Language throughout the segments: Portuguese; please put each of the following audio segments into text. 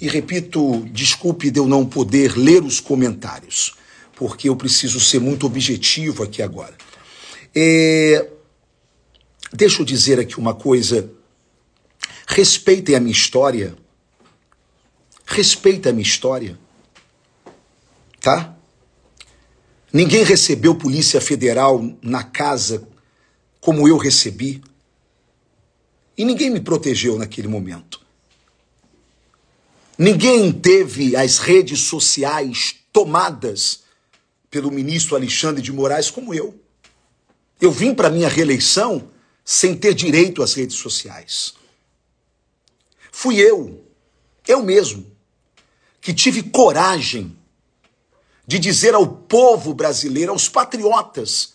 E repito, desculpe de eu não poder ler os comentários, porque eu preciso ser muito objetivo aqui agora. É... Deixa eu dizer aqui uma coisa. Respeitem a minha história. Respeita a minha história. Tá? Ninguém recebeu Polícia Federal na casa como eu recebi. E ninguém me protegeu naquele momento. Ninguém teve as redes sociais tomadas pelo ministro Alexandre de Moraes como eu. Eu vim para minha reeleição sem ter direito às redes sociais. Fui eu, eu mesmo, que tive coragem de dizer ao povo brasileiro, aos patriotas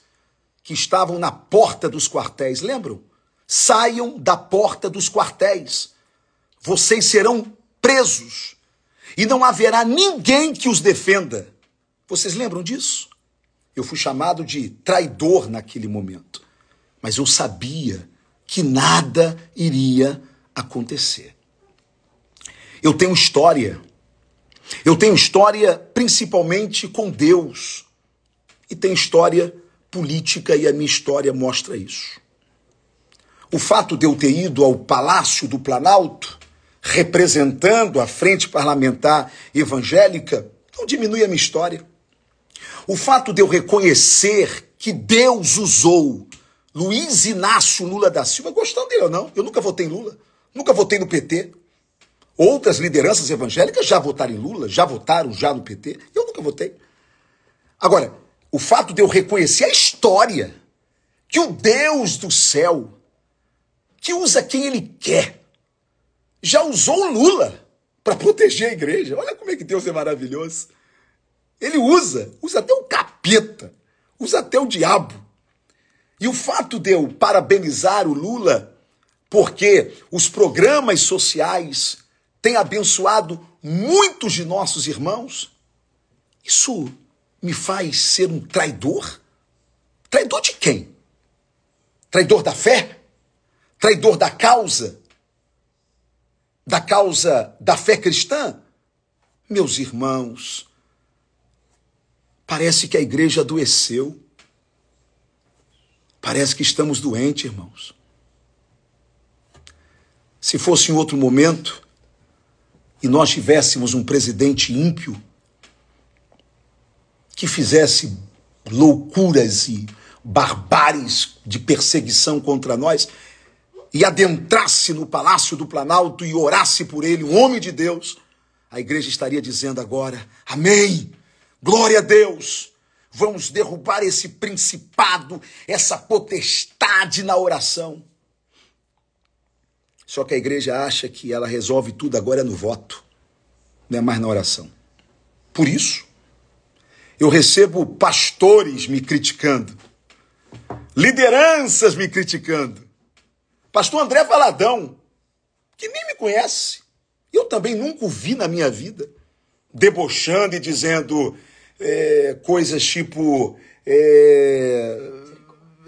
que estavam na porta dos quartéis, lembram? Saiam da porta dos quartéis. Vocês serão presos e não haverá ninguém que os defenda. Vocês lembram disso? Eu fui chamado de traidor naquele momento, mas eu sabia que nada iria acontecer. Eu tenho história. Eu tenho história principalmente com Deus. E tenho história política e a minha história mostra isso. O fato de eu ter ido ao Palácio do Planalto representando a frente parlamentar evangélica, não diminui a minha história. O fato de eu reconhecer que Deus usou Luiz Inácio Lula da Silva, gostando dele ou não, eu nunca votei em Lula, nunca votei no PT. Outras lideranças evangélicas já votaram em Lula, já votaram já no PT, eu nunca votei. Agora, o fato de eu reconhecer a história que o Deus do céu, que usa quem ele quer, já usou o Lula para proteger a igreja. Olha como é que Deus é maravilhoso. Ele usa, usa até o capeta, usa até o diabo. E o fato de eu parabenizar o Lula, porque os programas sociais têm abençoado muitos de nossos irmãos, isso me faz ser um traidor? Traidor de quem? Traidor da fé? Traidor da causa? da causa da fé cristã? Meus irmãos, parece que a igreja adoeceu. Parece que estamos doentes, irmãos. Se fosse em outro momento e nós tivéssemos um presidente ímpio que fizesse loucuras e barbáries de perseguição contra nós, e adentrasse no Palácio do Planalto e orasse por ele, um homem de Deus, a igreja estaria dizendo agora: Amém! Glória a Deus! Vamos derrubar esse principado, essa potestade na oração. Só que a igreja acha que ela resolve tudo agora no voto, não é mais na oração. Por isso, eu recebo pastores me criticando, lideranças me criticando, Pastor André Valadão, que nem me conhece, eu também nunca o vi na minha vida, debochando e dizendo é, coisas tipo é,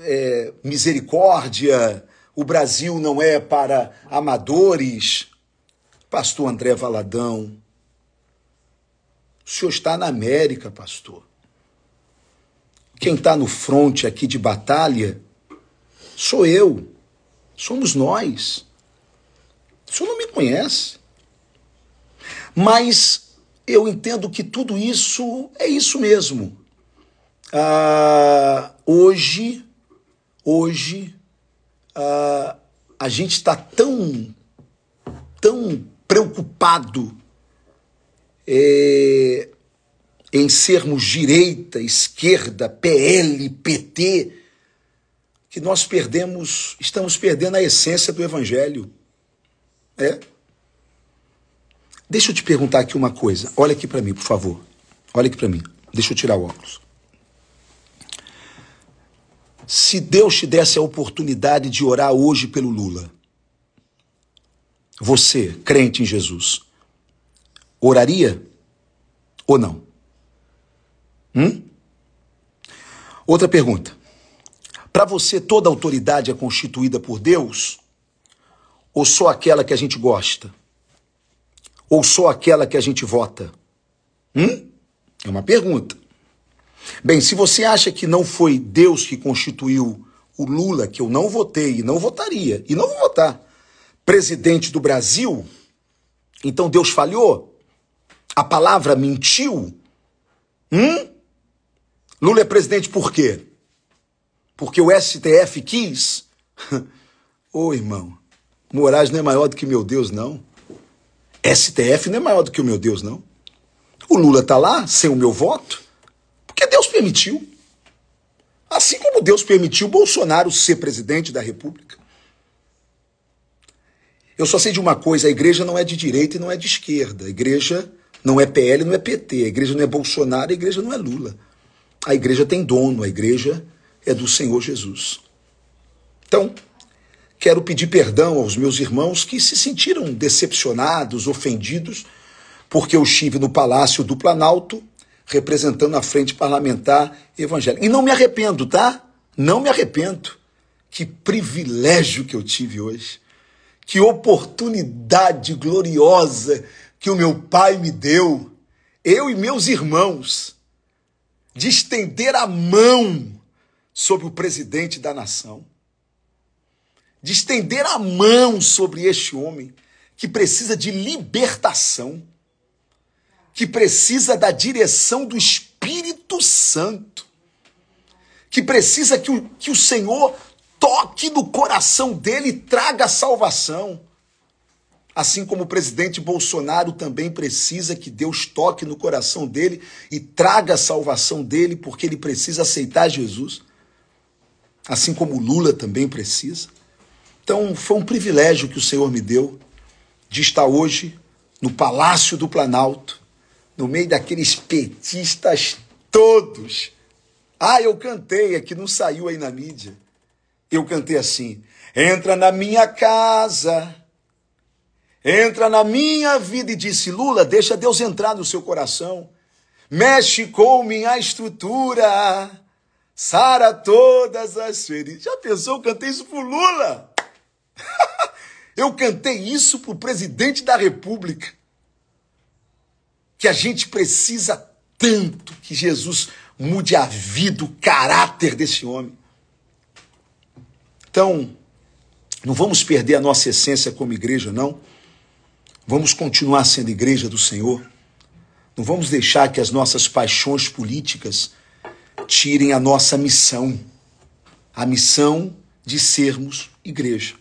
é, misericórdia, o Brasil não é para amadores. Pastor André Valadão, o senhor está na América, pastor. Quem está no fronte aqui de batalha sou eu somos nós. O senhor não me conhece. Mas eu entendo que tudo isso é isso mesmo. Ah, hoje, hoje, ah, a gente está tão, tão preocupado é, em sermos direita, esquerda, PL, PT, que nós perdemos, estamos perdendo a essência do Evangelho. É? Deixa eu te perguntar aqui uma coisa. Olha aqui para mim, por favor. Olha aqui para mim. Deixa eu tirar o óculos. Se Deus te desse a oportunidade de orar hoje pelo Lula, você, crente em Jesus, oraria ou não? Hum? Outra pergunta. Para você, toda autoridade é constituída por Deus? Ou só aquela que a gente gosta? Ou só aquela que a gente vota? Hum? É uma pergunta. Bem, se você acha que não foi Deus que constituiu o Lula, que eu não votei e não votaria, e não vou votar, presidente do Brasil, então Deus falhou? A palavra mentiu? Hum? Lula é presidente por quê? porque o STF quis. Ô oh, irmão, Moraes não é maior do que meu Deus, não. STF não é maior do que o meu Deus, não. O Lula tá lá sem o meu voto, porque Deus permitiu. Assim como Deus permitiu Bolsonaro ser presidente da República. Eu só sei de uma coisa: a igreja não é de direita e não é de esquerda. A igreja não é PL, não é PT. A igreja não é Bolsonaro, a igreja não é Lula. A igreja tem dono, a igreja é do Senhor Jesus. Então, quero pedir perdão aos meus irmãos que se sentiram decepcionados, ofendidos, porque eu estive no Palácio do Planalto representando a Frente Parlamentar Evangélica. E não me arrependo, tá? Não me arrependo. Que privilégio que eu tive hoje. Que oportunidade gloriosa que o meu pai me deu, eu e meus irmãos, de estender a mão sobre o presidente da nação, de estender a mão sobre este homem que precisa de libertação, que precisa da direção do Espírito Santo, que precisa que o, que o Senhor toque no coração dele e traga salvação. Assim como o presidente Bolsonaro também precisa que Deus toque no coração dele e traga a salvação dele, porque ele precisa aceitar Jesus assim como Lula também precisa. Então, foi um privilégio que o Senhor me deu de estar hoje no Palácio do Planalto, no meio daqueles petistas todos. Ah, eu cantei, é que não saiu aí na mídia. Eu cantei assim: entra na minha casa, entra na minha vida. E disse: Lula, deixa Deus entrar no seu coração, mexe com minha estrutura Sara todas as feridas. Já pensou? Eu cantei isso pro Lula. Eu cantei isso pro presidente da República. Que a gente precisa tanto que Jesus mude a vida, o caráter desse homem. Então, não vamos perder a nossa essência como igreja, não. Vamos continuar sendo igreja do Senhor. Não vamos deixar que as nossas paixões políticas tirem a nossa missão, a missão de sermos igreja,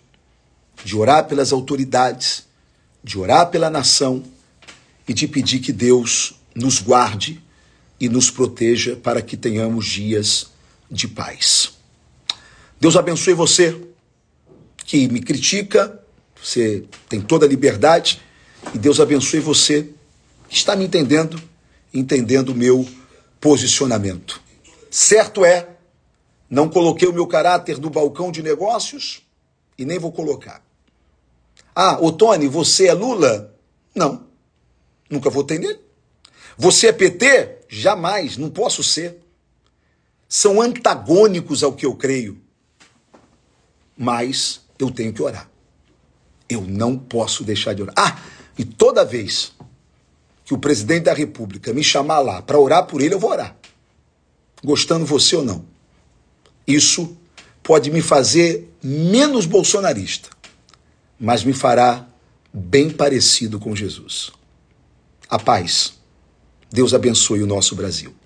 de orar pelas autoridades, de orar pela nação e de pedir que Deus nos guarde e nos proteja para que tenhamos dias de paz. Deus abençoe você que me critica, você tem toda a liberdade, e Deus abençoe você que está me entendendo, entendendo o meu posicionamento. Certo é, não coloquei o meu caráter no balcão de negócios e nem vou colocar. Ah, ô Tony, você é Lula? Não. Nunca votei nele. Você é PT? Jamais, não posso ser. São antagônicos ao que eu creio. Mas eu tenho que orar. Eu não posso deixar de orar. Ah, e toda vez que o presidente da República me chamar lá para orar por ele, eu vou orar gostando você ou não. Isso pode me fazer menos bolsonarista, mas me fará bem parecido com Jesus. A paz. Deus abençoe o nosso Brasil.